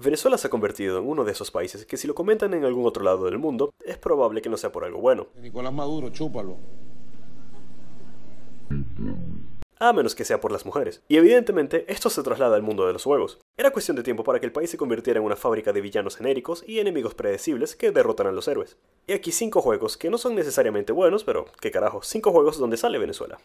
Venezuela se ha convertido en uno de esos países que si lo comentan en algún otro lado del mundo, es probable que no sea por algo bueno. Nicolás Maduro, chúpalo. A menos que sea por las mujeres. Y evidentemente, esto se traslada al mundo de los juegos. Era cuestión de tiempo para que el país se convirtiera en una fábrica de villanos genéricos y enemigos predecibles que derrotan a los héroes. Y aquí 5 juegos que no son necesariamente buenos, pero qué carajo, cinco juegos donde sale Venezuela.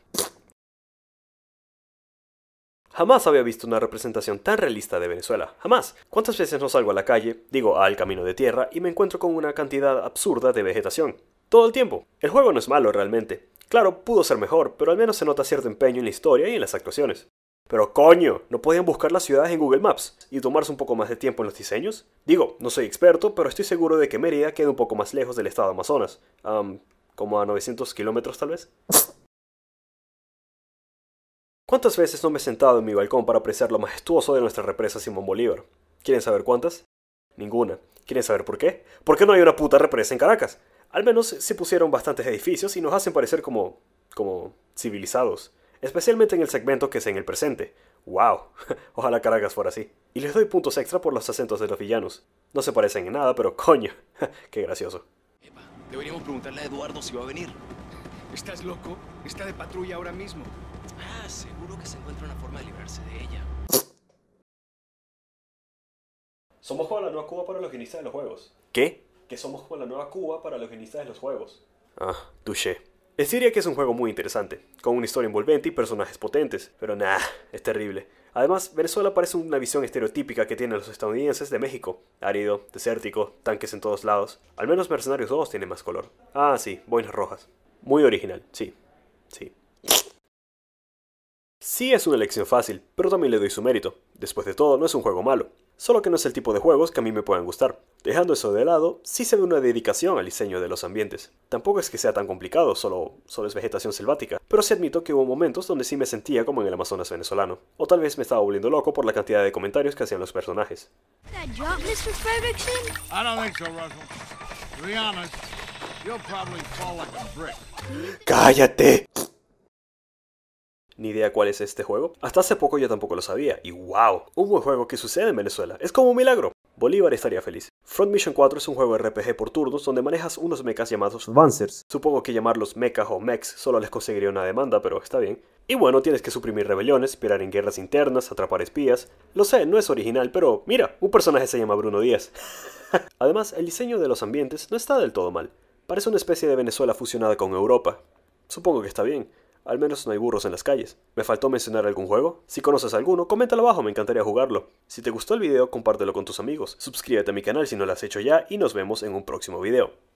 Jamás había visto una representación tan realista de Venezuela. Jamás. ¿Cuántas veces no salgo a la calle, digo al camino de tierra, y me encuentro con una cantidad absurda de vegetación? Todo el tiempo. El juego no es malo realmente. Claro, pudo ser mejor, pero al menos se nota cierto empeño en la historia y en las actuaciones. Pero coño, ¿no podían buscar las ciudades en Google Maps y tomarse un poco más de tiempo en los diseños? Digo, no soy experto, pero estoy seguro de que Mérida queda un poco más lejos del estado Amazonas. Um, como a 900 kilómetros tal vez. ¿Cuántas veces no me he sentado en mi balcón para apreciar lo majestuoso de nuestra represa Simón Bolívar? ¿Quieren saber cuántas? Ninguna. ¿Quieren saber por qué? Porque no hay una puta represa en Caracas? Al menos se pusieron bastantes edificios y nos hacen parecer como... como... civilizados. Especialmente en el segmento que es en el presente. ¡Wow! Ojalá Caracas fuera así. Y les doy puntos extra por los acentos de los villanos. No se parecen en nada, pero coño. ¡Qué gracioso! deberíamos preguntarle a Eduardo si va a venir. ¿Estás loco? Está de patrulla ahora mismo. Ah, seguro que se encuentra una forma de librarse de ella. Somos como la nueva Cuba para los guionistas de los juegos. ¿Qué? Que somos como la nueva Cuba para los guionistas de los juegos. Ah, touché. Les que es un juego muy interesante, con una historia envolvente y personajes potentes, pero nah, es terrible. Además, Venezuela parece una visión estereotípica que tienen los estadounidenses de México. Árido, desértico, tanques en todos lados. Al menos Mercenarios 2 tiene más color. Ah, sí, boinas rojas. Muy original, sí. Sí. Sí es una elección fácil, pero también le doy su mérito. Después de todo, no es un juego malo, solo que no es el tipo de juegos que a mí me puedan gustar. Dejando eso de lado, sí se ve una dedicación al diseño de los ambientes. Tampoco es que sea tan complicado, solo, solo es vegetación selvática, pero sí admito que hubo momentos donde sí me sentía como en el Amazonas venezolano, o tal vez me estaba volviendo loco por la cantidad de comentarios que hacían los personajes. ¡Cállate! ni idea cuál es este juego. Hasta hace poco yo tampoco lo sabía. Y wow, un buen juego que sucede en Venezuela. Es como un milagro. Bolívar estaría feliz. Front Mission 4 es un juego RPG por turnos donde manejas unos mechas llamados Vancers. Supongo que llamarlos mechas o mechs solo les conseguiría una demanda, pero está bien. Y bueno, tienes que suprimir rebeliones, pirar en guerras internas, atrapar espías. Lo sé, no es original, pero mira, un personaje se llama Bruno Díaz. Además, el diseño de los ambientes no está del todo mal. Parece una especie de Venezuela fusionada con Europa. Supongo que está bien. Al menos no hay burros en las calles. ¿Me faltó mencionar algún juego? Si conoces alguno, coméntalo abajo, me encantaría jugarlo. Si te gustó el video, compártelo con tus amigos, suscríbete a mi canal si no lo has hecho ya y nos vemos en un próximo video.